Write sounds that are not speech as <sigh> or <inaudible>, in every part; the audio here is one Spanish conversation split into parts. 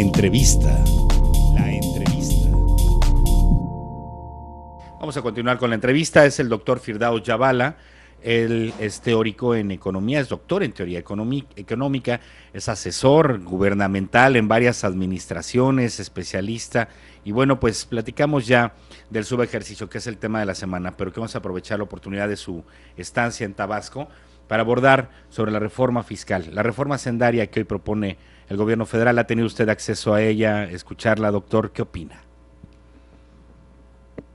entrevista. La entrevista. Vamos a continuar con la entrevista. Es el doctor Firdao Yabala. Él es teórico en economía, es doctor en teoría económica, es asesor gubernamental en varias administraciones, especialista. Y bueno, pues platicamos ya del subejercicio, que es el tema de la semana, pero que vamos a aprovechar la oportunidad de su estancia en Tabasco para abordar sobre la reforma fiscal, la reforma sendaria que hoy propone el gobierno federal. ¿Ha tenido usted acceso a ella, escucharla, doctor? ¿Qué opina?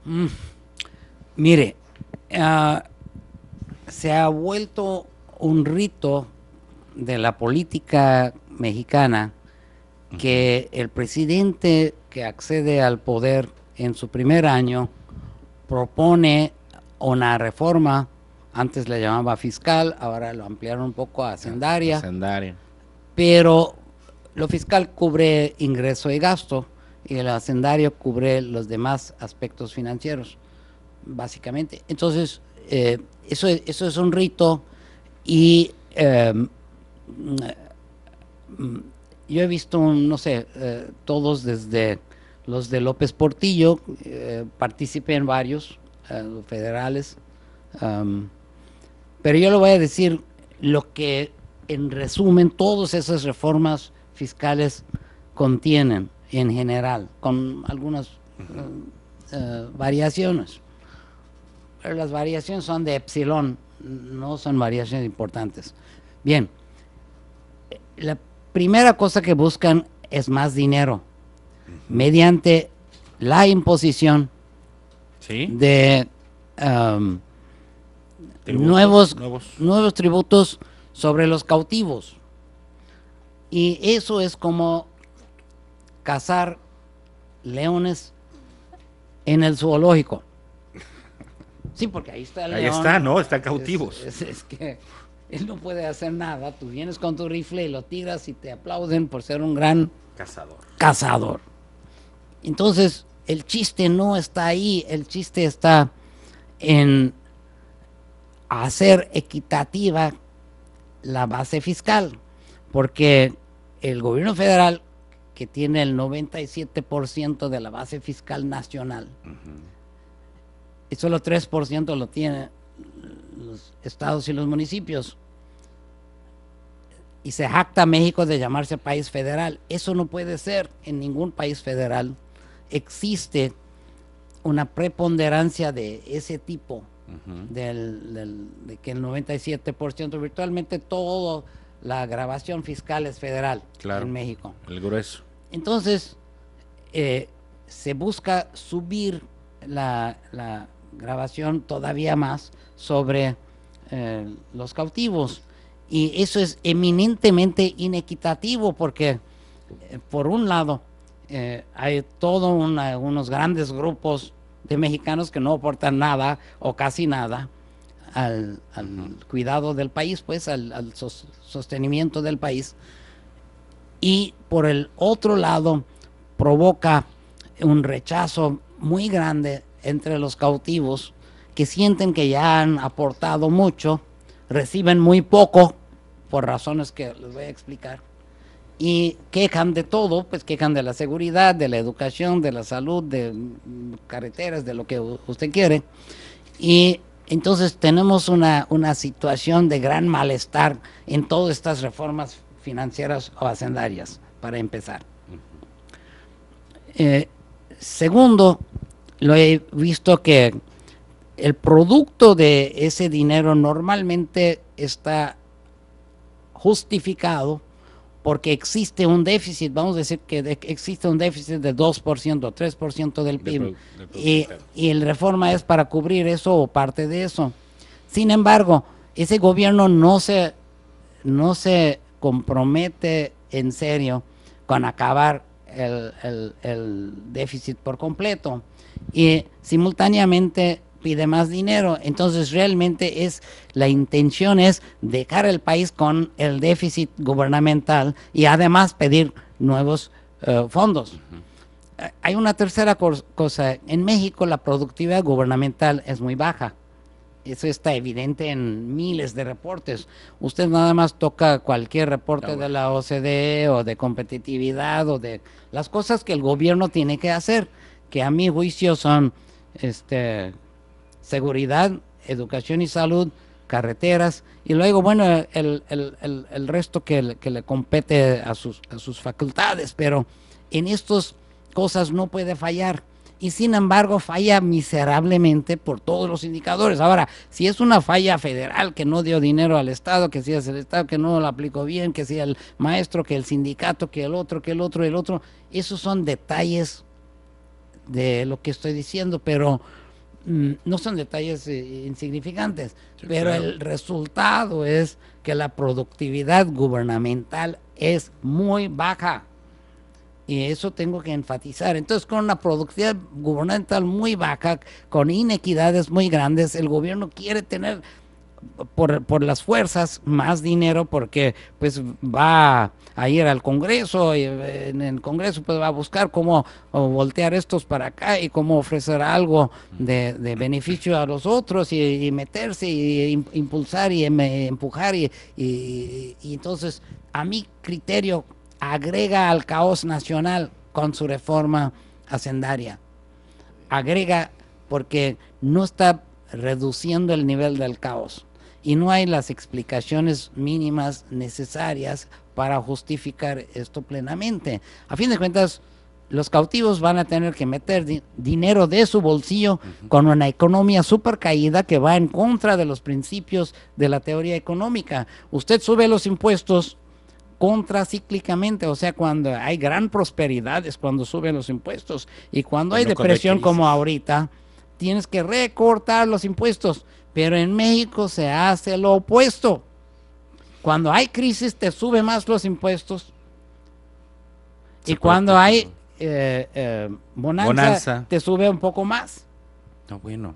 Mm, mire, ah, se ha vuelto un rito de la política mexicana que el presidente que accede al poder en su primer año propone una reforma antes la llamaba fiscal, ahora lo ampliaron un poco a hacendaria. Pero lo fiscal cubre ingreso y gasto y el hacendario cubre los demás aspectos financieros, básicamente. Entonces, eh, eso, eso es un rito y em, mm, yo he visto, no sé, eh, todos desde los de López Portillo, eh, participé en varios federales. Em, pero yo le voy a decir lo que en resumen todas esas reformas fiscales contienen en general, con algunas eh, eh, variaciones. Pero las variaciones son de epsilon, no son variaciones importantes. Bien, la primera cosa que buscan es más dinero mediante la imposición de um, nuevos, nuevos. tributos sobre los cautivos. Y eso es como cazar leones en el zoológico. Sí, porque ahí está el león. Ahí está, ¿no? Están cautivos. Es, que él no puede hacer nada. Tú vienes con tu rifle y lo tiras y te aplauden por ser un gran cazador. Cazador. Entonces, el chiste no está ahí, el chiste está en hacer equitativa la base fiscal, porque el gobierno federal, que tiene el 97% de la base fiscal nacional, y solo 3% lo tienen los estados y los municipios, y se jacta a México de llamarse país federal. Eso no puede ser en ningún país federal. Existe una preponderancia de ese tipo del, de que el 97% virtualmente toda la grabación fiscal es federal en México. El grueso. Entonces, eh, se busca subir la, grabación todavía más sobre eh, los cautivos. Y eso es eminentemente inequitativo porque, eh, por un lado, hay todos unos grandes grupos de mexicanos que no aportan nada o casi nada al, cuidado del país, pues al, sostenimiento del país. Y por el otro lado, provoca un rechazo muy grande entre los cautivos que sienten que ya han aportado mucho, reciben muy poco, por razones que les voy a explicar, y quejan de todo, pues quejan de la seguridad, de la educación, de la salud, de carreteras, de lo que usted quiere. Y entonces tenemos una, situación de gran malestar en todas estas reformas financieras o hacendarias, para empezar. Eh, segundo, lo he visto que el producto de ese dinero normalmente está justificado porque existe un déficit, vamos a decir que existe un déficit de 2%, 3% del PIB, y, y el reforma es para cubrir eso o parte de eso. Sin embargo, ese gobierno no se, no se compromete en serio con acabar el, el déficit por completo. Y simultáneamente pide más dinero. Entonces realmente es la intención es dejar el país con el déficit gubernamental y además pedir nuevos eh, fondos. Hay una tercera cosa. En México la productividad gubernamental es muy baja. Eso está evidente en miles de reportes. Usted nada más toca cualquier reporte ah, de la OCDE o de competitividad o de las cosas que el gobierno tiene que hacer, que a mi juicio son este, seguridad, educación y salud, carreteras, y luego, bueno, el, el, el, el resto que, le compete a sus, a sus facultades, pero en estas cosas no puede fallar. Y sin embargo, falla miserablemente por todos los indicadores. Ahora, si es una falla federal que no dio dinero al Estado, que si es el Estado que no lo aplicó bien, que si el maestro, que el sindicato, que el otro, que el otro, el otro, esos son detalles de lo que estoy diciendo, pero Mm, no son detalles eh, insignificantes, pero el resultado es que la productividad gubernamental es muy baja. Y eso tengo que enfatizar. Entonces, con una productividad gubernamental muy baja, con inequidades muy grandes, el gobierno quiere tener por, por, las fuerzas más dinero porque pues va a ir al Congreso y eh, en el Congreso pues va a buscar cómo voltear estos para acá y cómo ofrecer algo de, beneficio a los otros y, meterse y impulsar y em, empujar y, entonces a mi criterio agrega al caos nacional con su reforma hacendaria. Agrega porque no está reduciendo el nivel del caos y no hay las explicaciones mínimas necesarias para justificar esto plenamente. A fin de cuentas, los cautivos van a tener que meter dinero de su bolsillo con una economía súper caída que va en contra de los principios de la teoría económica. Usted sube los impuestos contracíclicamente, o sea, cuando hay gran prosperidad es cuando suben los impuestos y cuando hay depresión como ahorita, tienes que recortar los impuestos. Pero en México se hace lo opuesto. Cuando hay crisis te sube más los impuestos. y cuando hay eh, eh bonanza, te sube un poco más. No, bueno.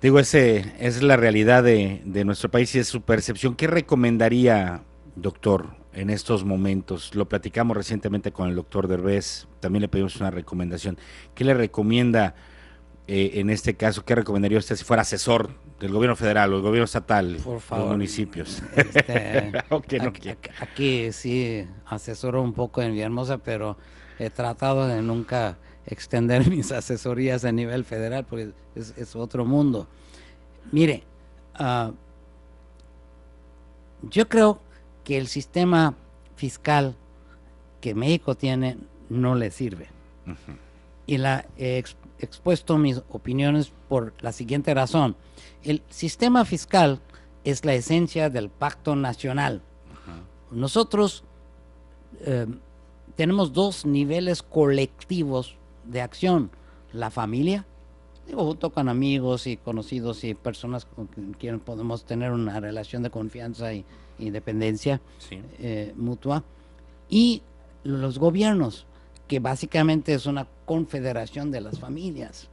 Digo, ese, es la realidad de, nuestro país y es su percepción. ¿Qué recomendaría, doctor, en estos momentos? Lo platicamos recientemente con el doctor Derbez, también le pedimos una recomendación. ¿Qué le recomienda eh, en este caso? ¿Qué recomendaría usted si fuera asesor el gobierno federal o el gobierno estatal, Por los municipios. Este, <laughs> aquí, sí asesoro un poco en Villahermosa, pero he tratado de nunca extender <laughs> mis asesorías a nivel federal porque es, otro mundo. Mire, ah, yo creo que el sistema fiscal que México tiene no le sirve. Y la expuesto mis opiniones por la siguiente razón. El sistema fiscal es la esencia del pacto nacional. Nosotros em, tenemos dos niveles colectivos de acción. La familia, digo, junto con amigos y conocidos y personas con quienes podemos tener una relación de confianza y, independencia eh, mutua. Y los gobiernos, que básicamente es una confederación de las familias.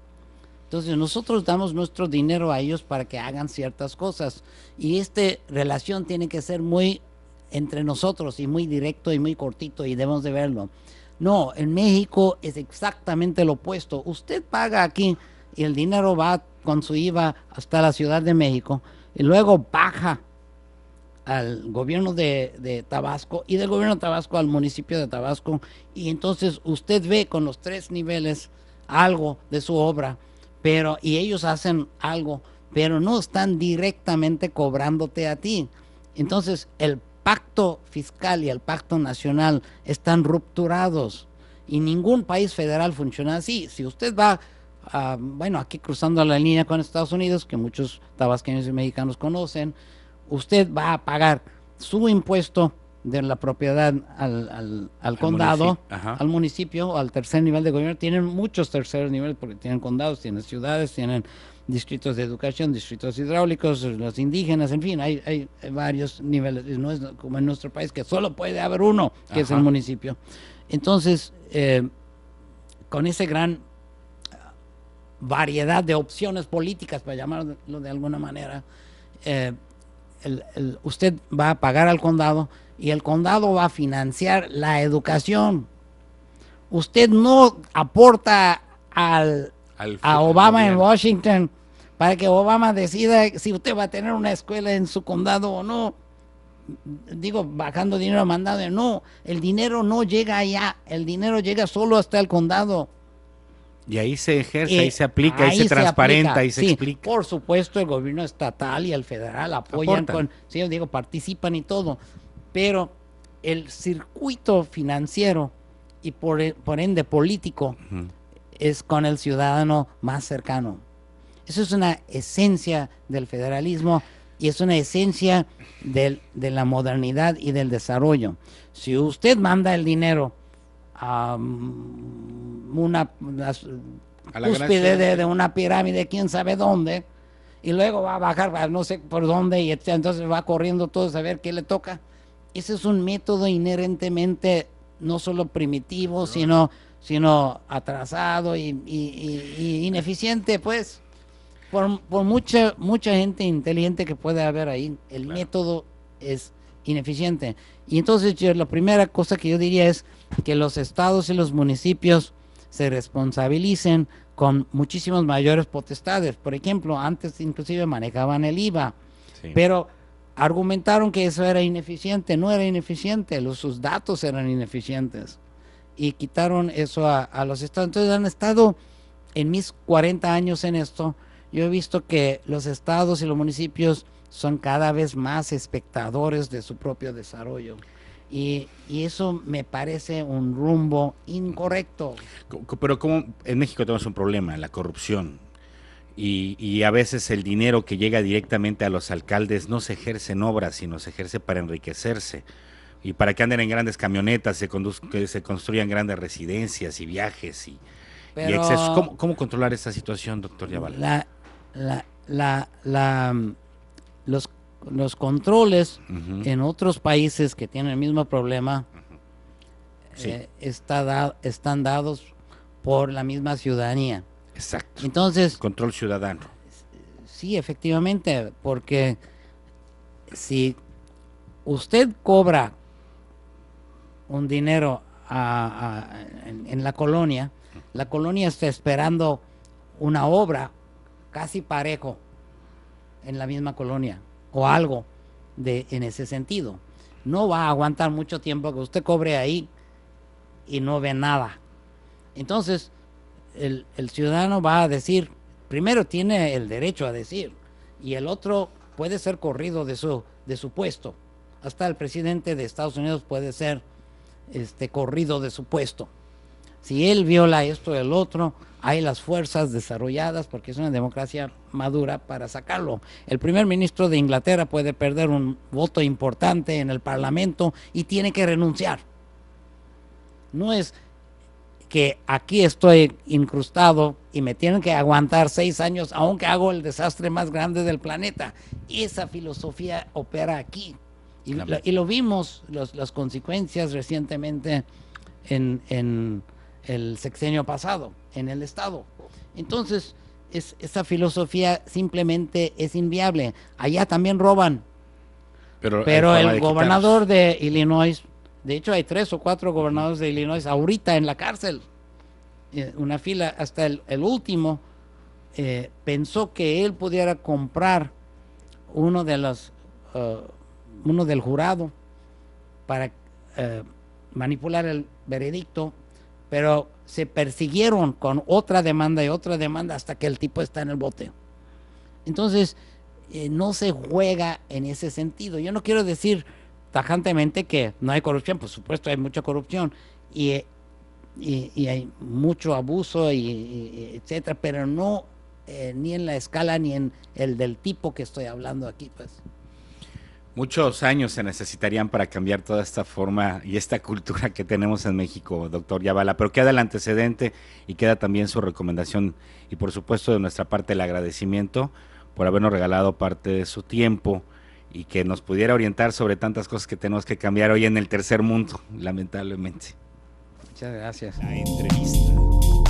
Entonces nosotros damos nuestro dinero a ellos para que hagan ciertas cosas y esta relación tiene que ser muy entre nosotros y muy directo y muy cortito y debemos de verlo. No, en México es exactamente lo opuesto. Usted paga aquí y el dinero va con su IVA hasta la Ciudad de México y luego baja al gobierno de, Tabasco y del gobierno de Tabasco al municipio de Tabasco. Y entonces usted ve con los tres niveles algo de su obra, pero y ellos hacen algo, pero no están directamente cobrándote a ti. Entonces el pacto fiscal y el pacto nacional están rupturados y ningún país federal funciona así. Si usted va ah, bueno, aquí cruzando la línea con Estados Unidos, que muchos tabasqueños y mexicanos conocen, usted va a pagar su impuesto de la propiedad al, al, al condado, municipio. al municipio, al tercer nivel de gobierno. Tienen muchos terceros niveles porque tienen condados, tienen ciudades, tienen distritos de educación, distritos hidráulicos, los indígenas, en fin, hay, varios niveles. No es como en nuestro país que solo puede haber uno, que es el municipio. Entonces, eh, con esa gran eh, variedad de opciones políticas, para llamarlo de alguna manera, eh, usted va a pagar al condado y el condado va a financiar la educación. Usted no aporta al, a Obama en Washington para que Obama decida si usted va a tener una escuela en su condado o no. Digo, bajando dinero mandado, no, el dinero no llega allá, el dinero llega solo hasta el condado. Y ahí se ejerce, eh, ahí se aplica, ahí, se, transparenta, y se explica. Por supuesto, el gobierno estatal y el federal apoyan con, sí, yo digo, participan y todo, pero el circuito financiero y por, ende político es con el ciudadano más cercano. Eso es una esencia del federalismo y es una esencia de la modernidad y del desarrollo. Si usted manda el dinero a um, una cúspide de, una pirámide, quién sabe dónde, y luego va a bajar, no sé por dónde, y este, entonces va corriendo todo a ver qué le toca. Ese es un método inherentemente no solo primitivo, sino, sino atrasado y, ineficiente, pues. Por, mucha, mucha gente inteligente que puede haber ahí, el método es ineficiente. Y entonces la primera cosa que yo diría es que los estados y los municipios se responsabilicen con muchísimas mayores potestades. Por ejemplo, antes inclusive manejaban el IVA, pero argumentaron que eso era ineficiente, no era ineficiente, los, sus datos eran ineficientes y quitaron eso a, a los estados. Entonces han estado en mis 40 años en esto, yo he visto que los estados y los municipios son cada vez más espectadores de su propio desarrollo. Y, eso me parece un rumbo incorrecto. Pero como en México tenemos un problema, la corrupción. Y, a veces el dinero que llega directamente a los alcaldes no se ejerce en obras, sino se ejerce para enriquecerse. Y para que anden en grandes camionetas, se, construyan grandes residencias y viajes y, excesos. ¿Cómo, controlar esta situación, doctor Yaval? la, la, la los, controles en otros países que tienen el mismo problema eh, está da, están dados por la misma ciudadanía. Exacto. Entonces. Control ciudadano. Sí, efectivamente, porque si usted cobra un dinero a, en, la colonia, la colonia está esperando una obra casi parejo en la misma colonia o algo de, en ese sentido. No va a aguantar mucho tiempo que usted cobre ahí y no ve nada. Entonces, el, ciudadano va a decir, primero tiene el derecho a decir, y el otro puede ser corrido de su, de su puesto. Hasta el presidente de Estados Unidos puede ser este, corrido de su puesto si él viola esto o el otro, hay las fuerzas desarrolladas porque es una democracia madura para sacarlo. El primer ministro de Inglaterra puede perder un voto importante en el Parlamento y tiene que renunciar. No es que aquí estoy incrustado y me tienen que aguantar seis años aunque hago el desastre más grande del planeta. Esa filosofía opera aquí. Y, lo, vimos, las consecuencias recientemente en el sexenio pasado en el Estado. Entonces, es, esa filosofía simplemente es inviable. Allá también roban. Pero, el, gobernador de Illinois, de hecho hay tres o cuatro gobernadores de Illinois ahorita en la cárcel, eh, una fila hasta el, último, eh, pensó que él pudiera comprar uno de los, eh, uno del jurado para manipular el veredicto pero se persiguieron con otra demanda y otra demanda hasta que el tipo está en el bote. Entonces, eh, no se juega en ese sentido. Yo no quiero decir tajantemente que no hay corrupción, por supuesto hay mucha corrupción y, y, hay mucho abuso, y, etcétera, pero no eh, ni en la escala ni en el del tipo que estoy hablando aquí, pues. Muchos años se necesitarían para cambiar toda esta forma y esta cultura que tenemos en México, doctor Yavala, pero queda el antecedente y queda también su recomendación y por supuesto de nuestra parte el agradecimiento por habernos regalado parte de su tiempo y que nos pudiera orientar sobre tantas cosas que tenemos que cambiar hoy en el tercer mundo, lamentablemente. Muchas gracias. La entrevista.